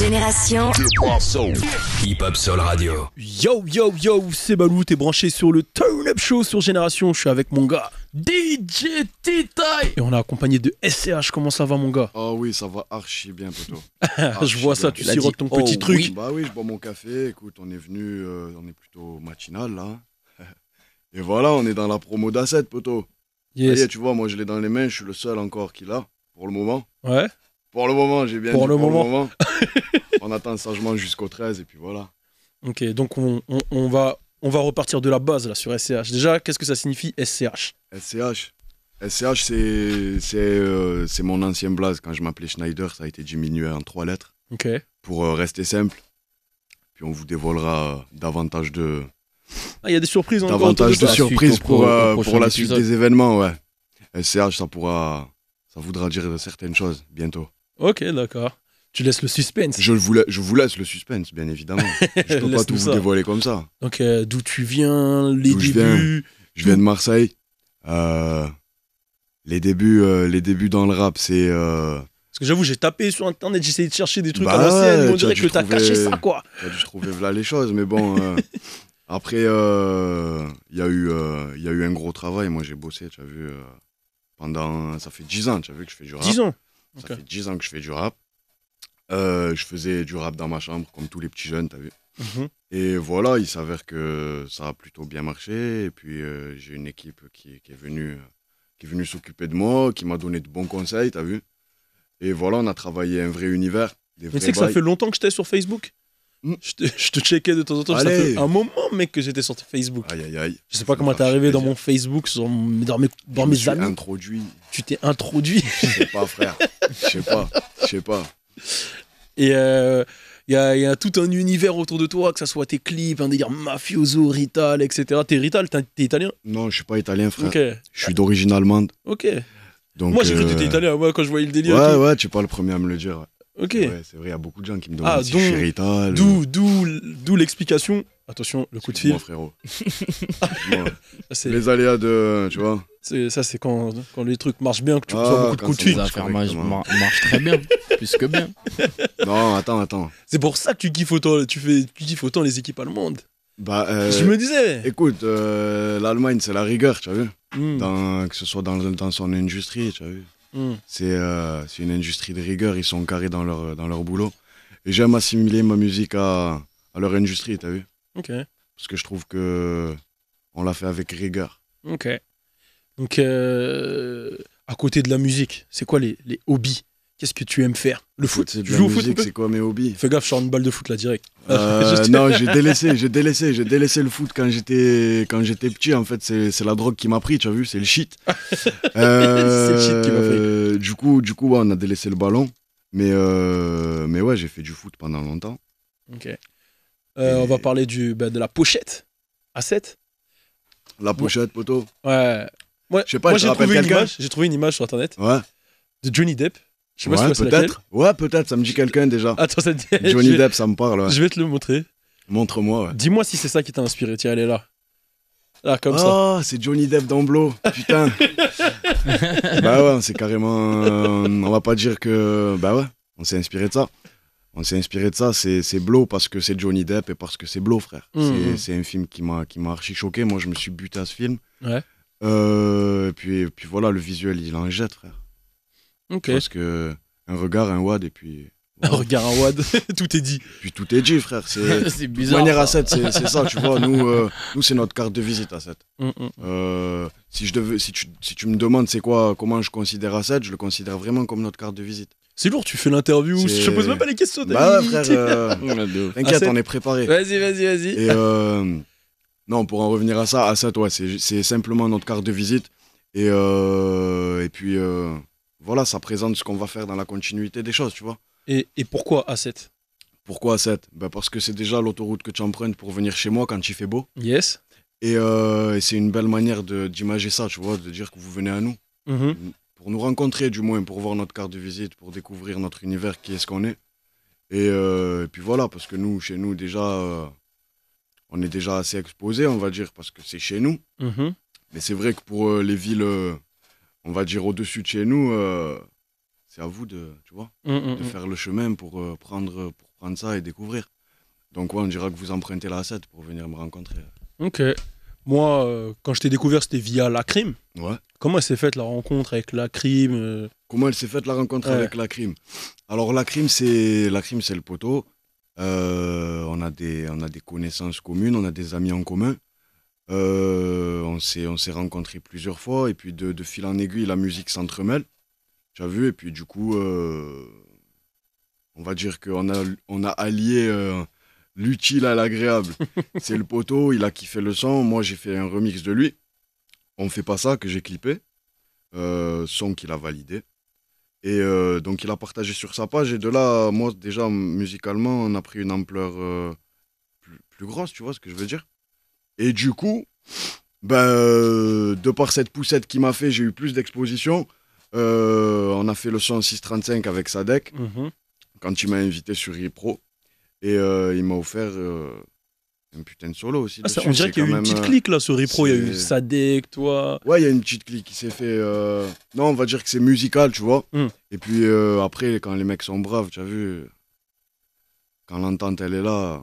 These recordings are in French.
Génération Hip Hop Soul Radio. Yo yo yo, c'est Balou, t'es branché sur le Turn Up Show sur Génération. Je suis avec mon gars DJ t et on est accompagné de SCH. Comment ça va, mon gars Ah oui, ça va archi bien, poto. je vois ça, tu sirotes ton petit oh truc. Bah oui, je bois mon café. Écoute, on est venu, euh, on est plutôt matinal là. et voilà, on est dans la promo d'Asset, poto. tu vois, moi je l'ai dans les mains, je suis le seul encore qui l'a pour le moment. Ouais. Pour le moment, j'ai bien pour, dit, le, pour moment. le moment. on attend sagement jusqu'au 13 et puis voilà. Ok, donc on, va, on va repartir de la base là sur SCH. Déjà, qu'est-ce que ça signifie SCH SCH SCH, euh, c'est mon ancien blaze. Quand je m'appelais Schneider, ça a été diminué en trois lettres. Ok. Pour euh, rester simple. Puis on vous dévoilera euh, davantage de. Ah, il y a des surprises encore. Davantage de, surprises pour, pour, la suite des événements, ouais. SCH, ça pourra. Ça voudra dire certaines choses bientôt. Ok, d'accord. Tu laisses le suspense. Je, vous, je vous laisse le suspense, bien évidemment. je peux pas tout vous dévoiler comme ça. Donc, euh, d'où tu viens, les débuts. Je viens, de Marseille. Euh, les débuts, euh, les débuts dans le rap, c'est. Parce que j'avoue, j'ai tapé sur internet, j'ai essayé de chercher des trucs bah à l'ancienne. on dirait que t'as caché ça, quoi. J'ai dû trouver là les choses, mais bon. après, il y, a eu, y a eu un gros travail. Moi, j'ai bossé, tu as vu. pendant. Ça fait 10 ans, tu as vu que je fais du rap. 10 ans ça fait 10 ans que je fais du rap. Euh, je faisais du rap dans ma chambre, comme tous les petits jeunes, t'as vu. Mhm. Et voilà, il s'avère que ça a plutôt bien marché. Et puis, euh, j'ai une équipe qui, est venue, euh, qui s'occuper de moi, qui m'a donné de bons conseils, t'as vu. Et voilà, on a travaillé un vrai univers. Mais tu sais que ça fait longtemps que j'étais sur Facebook Mm. Je te, checkais de temps en temps. Ça fait un moment, mec, que j'étais sur Facebook. Aïe, aïe, aïe. Je sais pas comment t'es arrivé dans mon Facebook, dans mes, dans mes amis. introduit. Tu t'es introduit. Je sais pas, frère. Je sais pas. Je sais pas. Et il euh, y, a, tout un univers autour de toi, que ce soit tes clips, un délire mafioso, rital, etc. T'es rital, t'es italien Non, je suis pas italien, frère. Je suis d'origine allemande. Ok. Moi, j'ai cru que euh, t'étais italien, moi, quand je voyais le délire. Ouais, ouais, tu pas le premier à me le dire. Ok. c'est vrai, il y a beaucoup de gens qui me demandent ah, si D'où, d'où, d'où l'explication. Attention, le coup de fil. Moi, frérot. les aléas de, tu vois. Ça, c'est quand, quand, les trucs marchent bien, que tu reçois ah, beaucoup de coups de fil. Les affaires marche très bien, plus que bien. Non, attends, attends. C'est pour ça que tu kiffes autant, tu fais, tu kiffes autant les équipes allemandes. Bah, euh, je me disais. Écoute, euh, l'Allemagne, c'est la rigueur, tu as vu. Hmm. Dans, que ce soit dans, dans son industrie, tu as vu. Mm. Euh, c'est une industrie de rigueur, ils sont carrés dans leur, dans leur boulot. Et j'aime assimiler ma musique à, leur industrie, t'as vu Parce que je trouve que on l'a fait avec rigueur. Ok. Donc, euh, à côté de la musique, c'est quoi les, les hobbies Qu'est-ce que tu aimes faire Le foot Tu joues au foot C'est quoi mes hobbies Fais gaffe, je sors une balle de foot là direct. Euh, non, j'ai délaissé, j'ai délaissé, j'ai délaissé le foot quand j'étais quand j'étais petit. En fait, c'est la drogue qui m'a pris, tu as vu, c'est le shit. Euh, c'est le shit qui m'a pris. Du coup, du coup, on a délaissé le ballon, mais euh, mais ouais, j'ai fait du foot pendant longtemps. Ok. On va parler du bah, de la pochette à 7 La pochette, poteau. Ouais. pas, moi j'ai trouvé, une image, trouvé une image sur internet. Ouais. De Johnny Depp ouais, peut-être. Ouais, peut-être. Ça me dit quelqu'un déjà. Attends, ça dit. Johnny Depp, ça me parle. Je vais te le montrer. Montre-moi. Dis-moi si c'est ça qui t'a inspiré. Tiens, elle est là. Là, comme ça. Oh, c'est Johnny Depp dans Blow. Putain. bah ouais, c'est carrément. Euh, on va pas dire que. Bah ouais, on s'est inspiré de ça. On s'est inspiré de ça. C'est Blow parce que c'est Johnny Depp et parce que c'est Blow, frère. Mm, mm. C'est un film qui m'a archi choqué. Moi, je me suis buté à ce film. Ouais. Euh, puis, et puis voilà, le visuel, il en jette, frère. Parce que un regard, un WAD, et puis. Un regard, un WAD, tout est dit. Puis tout est dit, frère. C'est bizarre. manière à 7, c'est ça, tu vois. Nous, euh, nous c'est notre carte de visite à 7. Mm, mm. euh, si, je devais, si, tu, si tu me demandes c'est quoi, comment je considère à 7, je le considère vraiment comme notre carte de visite. C'est lourd, tu fais l'interview, je te pose même pas les questions. Bah, frère, euh, t'inquiète, on est préparé. Vas-y, vas-y, vas-y. non, pour en revenir à ça, à ça, ouais, c'est simplement notre carte de visite. Et, et puis, voilà, ça présente ce qu'on va faire dans la continuité des choses, tu vois. Et, pourquoi A7 Pourquoi A7 ben, Parce que c'est déjà l'autoroute que tu empruntes pour venir chez moi quand il fait beau. Yes. Et, euh, c'est une belle manière d'imager ça, tu vois, de dire que vous venez à nous. Mhm. Pour nous rencontrer, du moins, pour voir notre carte de visite, pour découvrir notre univers, qui est-ce qu'on est. Et, euh, puis voilà, parce que nous, chez nous, déjà, euh, on est déjà assez exposé, on va dire, parce que c'est chez nous. Mhm. Mais c'est vrai que pour les villes on va dire, au-dessus de chez nous, euh, c'est à vous de, tu vois, hum, hum, de hum. faire le chemin pour, euh, prendre, pour prendre ça et découvrir. Donc, ouais, on dira que vous empruntez la 7 pour venir me rencontrer. Ok. Moi, euh, quand je t'ai découvert, c'était via la crime. Ouais. Comment s'est faite la rencontre avec la crime Comment elle s'est faite la rencontre avec la crime Alors, la crime, c'est le poteau. on, a des, on a des connaissances communes, on a des amis en commun. Euh, on s'est rencontrés plusieurs fois et puis de, fil en aiguille, la musique s'entremêle. Tu vu Et puis du coup, euh, on va dire qu'on a, on a allié euh, l'utile à l'agréable. C'est le poteau, il a kiffé le son, moi j'ai fait un remix de lui. On fait pas ça que j'ai clippé, son qu'il a validé. Et donc il a partagé sur sa page et de là, moi déjà musicalement, on a pris une ampleur plus, plus grosse, tu vois ce que je veux dire et du coup, ben, euh, de par cette poussette qui m'a fait, j'ai eu plus d'exposition. Euh, on a fait le son 635 avec Sadek mhm. quand il m'a invité sur Repro. Et euh, il m'a offert un putain de solo aussi. Ah, on dirait qu'il y a eu une petite clique là sur Repro, Il y a eu Sadek, toi. Ouais, il y a une petite clique qui s'est fait. Non, on va dire que c'est musical, tu vois. Mm. Et puis après, quand les mecs sont braves, tu as vu, quand l'entente elle est là,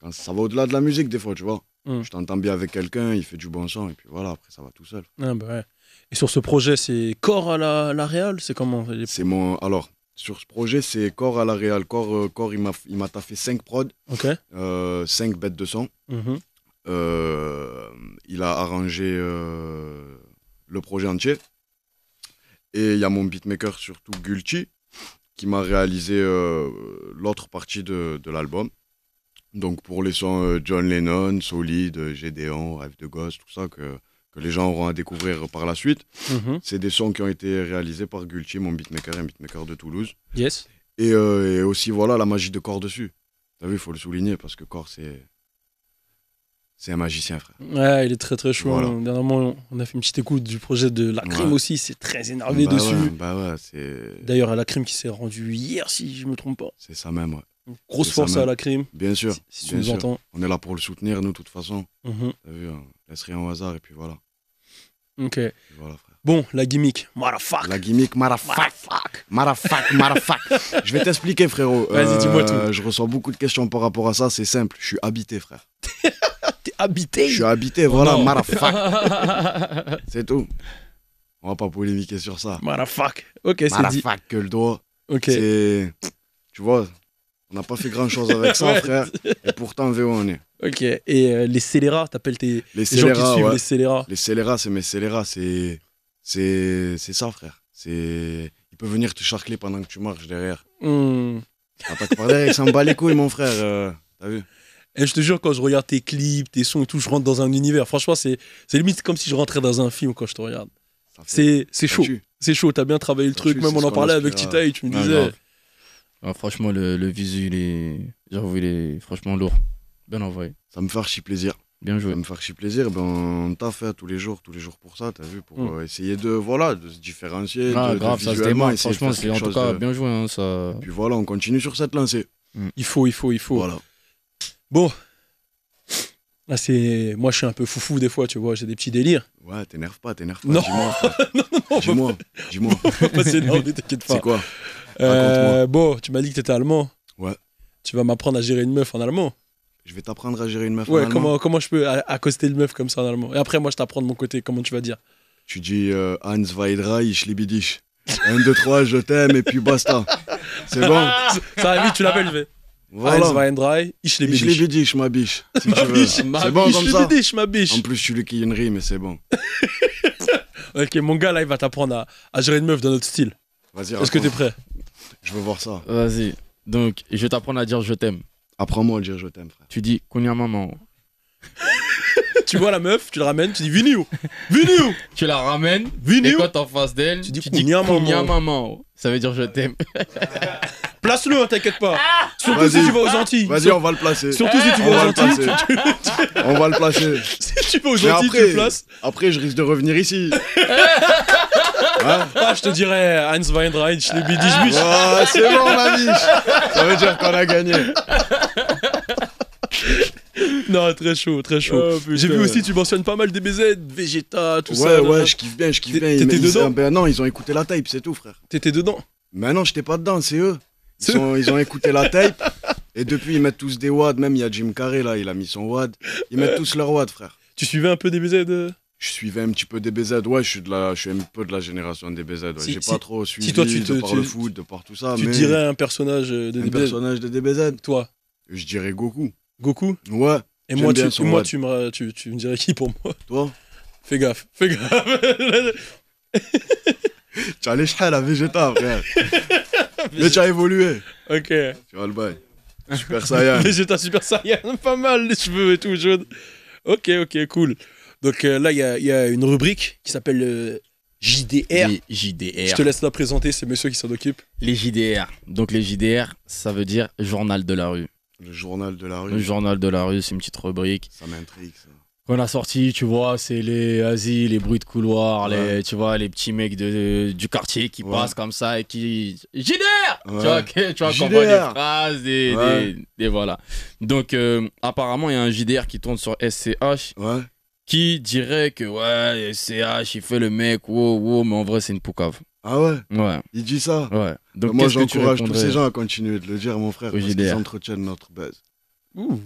quand ça va au-delà de la musique des fois, tu vois. Mm. Je t'entends bien avec quelqu'un, il fait du bon sang et puis voilà, après ça va tout seul. Ah, bah et sur ce projet, c'est corps à la, la Real, C'est comment C'est mon. Alors, sur ce projet, c'est corps à la Real. Corps, euh, il m'a taffé 5 prods, 5 euh, bêtes de son. Mhm. Euh, il a arrangé le projet entier. Et il y a mon beatmaker, surtout Gulchi, qui m'a réalisé l'autre partie de l'album. Donc pour les sons euh, John Lennon, Solid, euh, Gédéon, Rêve de gosse, tout ça que, les gens auront à découvrir par la suite, mhm. c'est des sons qui ont été réalisés par Gulchi, mon beatmaker, un beatmaker de Toulouse. Yes. Euh, et, aussi voilà la magie de corps dessus. T'as vu, il faut le souligner parce que corps c'est c'est un magicien, frère. Ouais, il est très très chaud. Dernièrement, on a fait une petite écoute du projet de La aussi. C'est très énervé bah dessus. bah ouais, D'ailleurs, à La qui s'est rendu hier, si je ne me trompe pas. C'est ça même, ouais. Grosse force à la crime. Bien sûr. Si, tu nous entends. On est là pour le soutenir, nous, de toute façon. Mhm. T'as vu, on hein. laisse rien au hasard, et puis voilà. Ok. voilà, frère. Bon, la gimmick. Motherfuck. La gimmick, Motherfuck. Motherfuck. Motherfuck. je vais t'expliquer, frérot. Vas-y, dis-moi euh, tout. je reçois beaucoup de questions par rapport à ça, c'est simple. Je suis habité, frère. T'es habité Je suis habité, voilà, oh motherfuck. c'est tout. On va pas polémiquer sur ça. Motherfuck. Ok, c'est dit. que le doigt. Ok. C'est. Tu vois, on n'a pas fait grand-chose avec ça, frère. Et pourtant, VO, on est. Ok. Et euh, les scélérats, t'appelles tes les, scélérats, les scélérats Les scélérats, c'est mes scélérats. C'est, c'est, c'est ça, frère. C'est... Il peut venir te charcler pendant que tu marches derrière. Mmh. Attaque par derrière, il s'en bat les couilles, mon frère. Euh, t'as vu et je te jure, quand je regarde tes clips, tes sons et tout, je rentre dans un univers. Franchement, c'est limite comme si je rentrais dans un film quand je te regarde. C'est chaud. C'est chaud. T'as bien travaillé le truc. Même on en parlait avec Tita tu me disais. Ah, franchement, le, le visu, il est. J'avoue, il est franchement lourd. Bien envoyé. Ça me fait archi plaisir. Bien joué. Ça me fait archi plaisir. Ben, on t'a fait tous les jours, tous les jours pour ça, t'as vu, pour hmm. euh, essayer de, voilà, de se différencier. Ah, de, grave, Franchement, c'est en tout cas bien joué. Hein, ça... Et puis voilà, on continue sur cette lancée. Hmm. Il faut, il faut, il faut. Voilà. Bon. Là, c'est. Moi, je suis un peu foufou des fois, tu vois, j'ai des petits délires. Ouais, t'énerve pas, t'énerve pas. Dis-moi. non, non, Dis-moi. Dis-moi. Dis-moi. C'est quoi euh, bon, tu m'as dit que t'étais allemand. Ouais. Tu vas m'apprendre à gérer une meuf en allemand. Je vais t'apprendre à gérer une meuf en allemand. Comment, comment je peux accoster une meuf comme ça en allemand Et après, moi, je t'apprends de mon côté. Comment tu vas dire Tu dis euh, Hans Weidreich, ich liebe dich. 1, 2, 3, je t'aime, et puis basta. C'est bon Ça va vite, tu l'appelles, vais. Voilà. Hans Weidreich, ich liebe dich. Ich liebe dich, ma biche. Si tu C'est bon comme ça. Dich, ma biche. En plus, je suis le qui mais c'est bon. ok, mon gars, là, il va t'apprendre à, à gérer une meuf dans notre style. Vas-y, Est-ce que t'es prêt je veux voir ça. Vas-y. Donc, je vais t'apprendre à dire je t'aime. Apprends-moi à dire je t'aime, frère. Tu dis Konya maman. tu vois la meuf, tu la ramènes, tu dis Viniou. Viniou. tu la ramènes. Viniou. Et quand t'es en face d'elle, tu dis Konya maman. maman. Ça veut dire je t'aime. Place-le, hein, t'inquiète pas. Ah. Surtout si tu vas aux Antilles. Vas-y, on va le placer. Surtout si tu eh. vas aux Antilles. on va le placer. si tu vas aux Antilles, tu le places. Après, je risque de revenir ici. ah, je te dirais Hans Weinreich, les Bidichbuch. Ah, c'est bon, ma biche. Ça veut dire qu'on a gagné. non, très chaud, très chaud. Oh, J'ai vu aussi, tu mentionnes pas mal des BZ, Vegeta, tout ça. Ouais, ouais, je kiffe bien, je kiffe bien. T'étais dedans ben Non, ils ont écouté la tape, c'est tout, frère. T'étais dedans Mais non, j'étais pas dedans, c'est eux. Ils, ils ont écouté la tape. Et depuis, ils mettent tous des WAD. Même il y a Jim Carrey, là, il a mis son wad. Ils mettent tous leur wad, frère. Tu suivais un peu des BZ euh je suivais un petit peu des BZ. Ouais, je suis, de la, je suis un peu de la génération des BZ. J'ai pas trop suivi si de par le foot, de par tout ça. Tu dirais un personnage de DBZ Toi Je dirais Goku. Goku Ouais. Et moi, tu, moi tu, me, tu, me dirais qui pour moi Toi Fais gaffe, fais gaffe. tu as l'échelle à Vegeta, frère. mais tu as évolué. Ok. Tu vois le bail. Super Saiyan. Vegeta, Super Saiyan, pas mal les cheveux et tout, jaune. Ok, ok, cool. Donc euh, là, il y, a, une rubrique qui s'appelle euh, JDR. JDR. Je te laisse la présenter, c'est monsieur qui s'en occupe. Les JDR. Donc les JDR, ça veut dire Journal de la rue. Le Journal de la rue. Le Journal de la rue, c'est une petite rubrique. Ça m'intrigue, ça. Qu'on a sorti, tu vois, c'est les asiles, les bruits de couloir, les, tu vois, les petits mecs du quartier qui passent comme ça et qui. JDR Tu vois, tu vois voit des phrases, des, voilà. Donc, euh, apparemment, il y a un JDR qui tourne sur SCH. Ouais qui dirait que ouais, CH, il fait le mec, wow, wow, mais en vrai, c'est une poucave. Ah ouais Ouais. Il dit ça Ouais. Donc, moi, j'encourage tous ces gens à continuer de le dire, mon frère, parce qu'ils entretiennent notre base. Ouf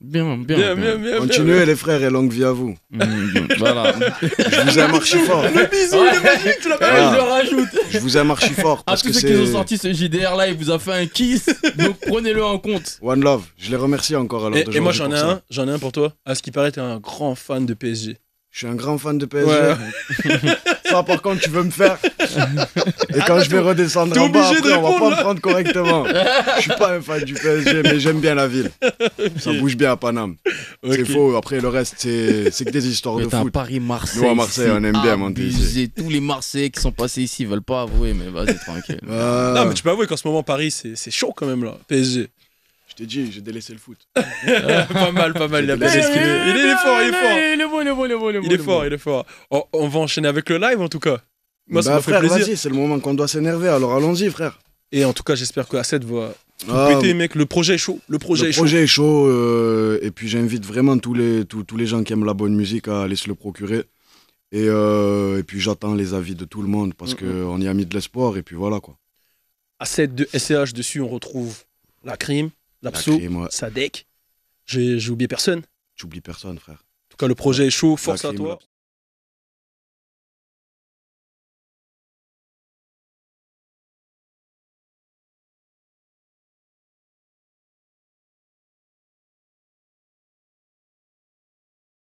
Bien, bien, bien, Continuez les frères et longue vie à vous. Mm, mm, mm. voilà. Je vous ai marché fort. Le bisou, de magique, tu Je le rajoute. Je vous ai marché fort. Ah, parce que ceux qui ont sorti ce JDR là, il vous a fait un kiss. Donc prenez-le en compte. One love. Je les remercie encore alors. Et, et moi j'en ai un, j'en ai un pour toi. À ce qui paraît, t'es un grand fan de PSG je suis un grand fan de PSG. Ça, par contre, tu veux me faire. Et quand je vais redescendre en bas, après, on va pas me prendre correctement. je suis pas un fan du PSG, mais j'aime bien la ville. Ça bouge bien à Paname. C'est faux. Après, le reste, c'est que des histoires de foot. Paris-Marseille. Nous, à Marseille, on aime bien monter Tous les Marseillais qui sont passés ici ils veulent pas avouer, mais vas-y, tranquille. Ah. Non, mais tu peux avouer qu'en ce moment, Paris, c'est chaud quand même, là. PSG t'ai dit, j'ai délaissé le foot. pas mal, pas mal. Il, est, fort, il est fort. Il est bon, il bon, il est bon. Il est fort, il est fort. On, va enchaîner avec le live en tout cas. Moi, bah, frère, fait C'est le moment qu'on doit s'énerver, alors allons-y, frère. Et en tout cas, j'espère que Asset va tout ah, péter, mec. Le projet est chaud. Le projet le est projet chaud. Est chaud euh, et puis, j'invite vraiment tous les, tous, les gens qui aiment la bonne musique à aller se le procurer. Et, euh, puis, j'attends les avis de tout le monde parce que on qu'on y a mis de l'espoir. Et puis, voilà quoi. Asset de SCH dessus, on retrouve la crime, Lapso, Sadek. J'ai oublié personne. J'oublie personne, frère. En tout cas, le projet est chaud. Force à toi.